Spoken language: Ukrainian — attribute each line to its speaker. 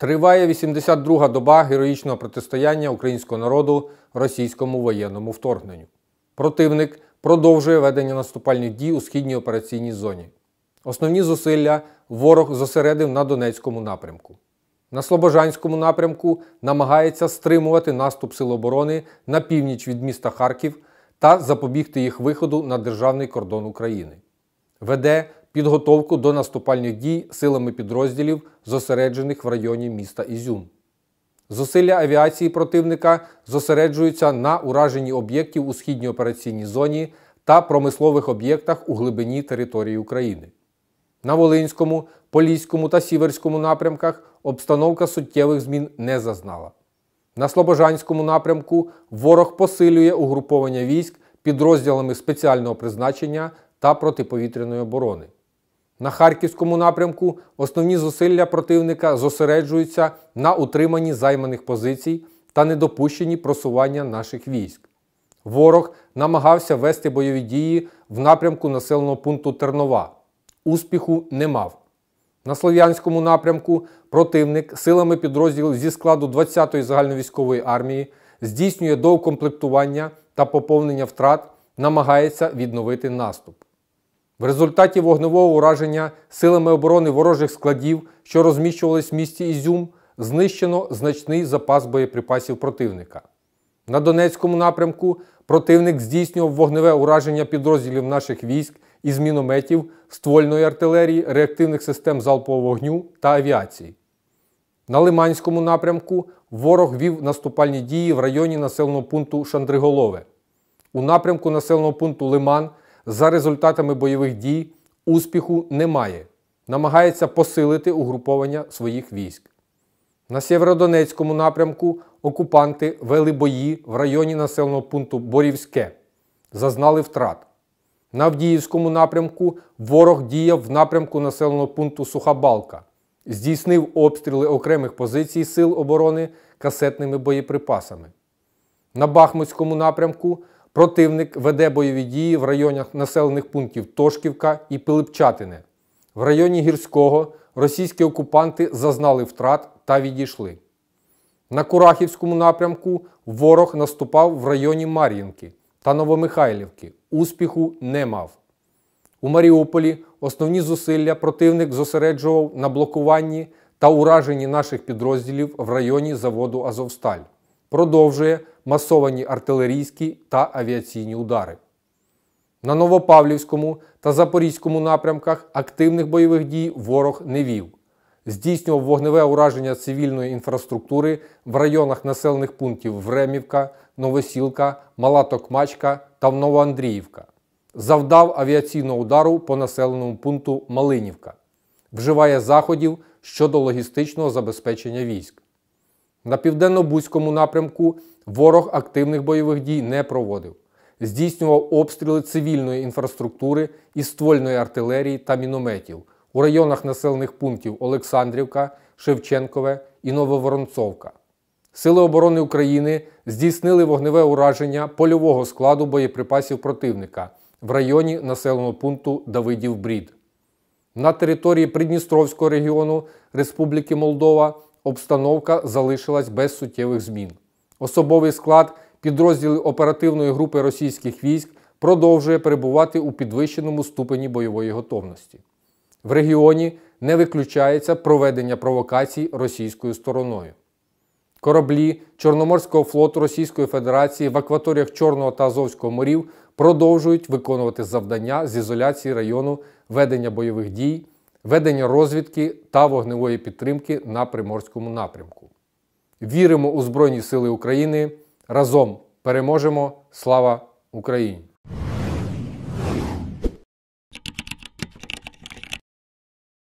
Speaker 1: Триває 82-га доба героїчного протистояння українського народу російському воєнному вторгненню. Противник продовжує ведення наступальних дій у східній операційній зоні. Основні зусилля ворог зосередив на Донецькому напрямку. На Слобожанському напрямку намагається стримувати наступ Сил оборони на північ від міста Харків та запобігти їх виходу на державний кордон України. Веде підготовку до наступальних дій силами підрозділів, зосереджених в районі міста Ізюм. Зусилля авіації противника зосереджуються на ураженні об'єктів у східній операційній зоні та промислових об'єктах у глибині території України. На Волинському, Поліському та Сіверському напрямках обстановка суттєвих змін не зазнала. На Слобожанському напрямку ворог посилює угруповання військ підрозділами спеціального призначення та протиповітряної оборони. На харківському напрямку основні зусилля противника зосереджуються на утриманні займаних позицій та недопущенні просування наших військ. Ворог намагався вести бойові дії в напрямку населеного пункту Тернова. Успіху не мав. На слов'янському напрямку противник силами підрозділів зі складу 20-ї загальновійськової армії здійснює доукомплектування та поповнення втрат, намагається відновити наступ. В результаті вогневого ураження силами оборони ворожих складів, що розміщувались в місті Ізюм, знищено значний запас боєприпасів противника. На Донецькому напрямку противник здійснював вогневе ураження підрозділів наших військ із мінометів, ствольної артилерії, реактивних систем залпового вогню та авіації. На Лиманському напрямку ворог вів наступальні дії в районі населеного пункту Шандриголове. У напрямку населеного пункту Лиман за результатами бойових дій успіху немає, намагається посилити угруповання своїх військ. На Сєвєродонецькому напрямку окупанти вели бої в районі населеного пункту Борівське, зазнали втрат. На Авдіївському напрямку ворог діяв в напрямку населеного пункту Сухабалка, здійснив обстріли окремих позицій Сил оборони касетними боєприпасами. На Бахмутському напрямку Противник веде бойові дії в районах населених пунктів Тошківка і Пилипчатине. В районі Гірського російські окупанти зазнали втрат та відійшли. На Курахівському напрямку ворог наступав в районі Мар'їнки та Новомихайлівки. Успіху не мав. У Маріуполі основні зусилля противник зосереджував на блокуванні та ураженні наших підрозділів в районі заводу Азовсталь продовжує масовані артилерійські та авіаційні удари. На Новопавлівському та Запорізькому напрямках активних бойових дій ворог не вів, здійснював вогневе ураження цивільної інфраструктури в районах населених пунктів Времівка, Новосілка, Мала Токмачка та Новоандріївка. Завдав авіаційного удару по населеному пункту Малинівка, вживає заходів щодо логістичного забезпечення військ. На південно-бузькому напрямку ворог активних бойових дій не проводив. Здійснював обстріли цивільної інфраструктури і ствольної артилерії та мінометів у районах населених пунктів Олександрівка, Шевченкове і Нововоронцовка. Сили оборони України здійснили вогневе ураження польового складу боєприпасів противника в районі населеного пункту Давидів-Брід. На території Придністровського регіону Республіки Молдова обстановка залишилась без суттєвих змін. Особовий склад підрозділів оперативної групи російських військ продовжує перебувати у підвищеному ступені бойової готовності. В регіоні не виключається проведення провокацій російською стороною. Кораблі Чорноморського флоту Російської Федерації в акваторіях Чорного та Азовського морів продовжують виконувати завдання з ізоляції району ведення бойових дій ведення розвідки та вогневої підтримки на приморському напрямку. Віримо у Збройні Сили України. Разом переможемо! Слава Україні!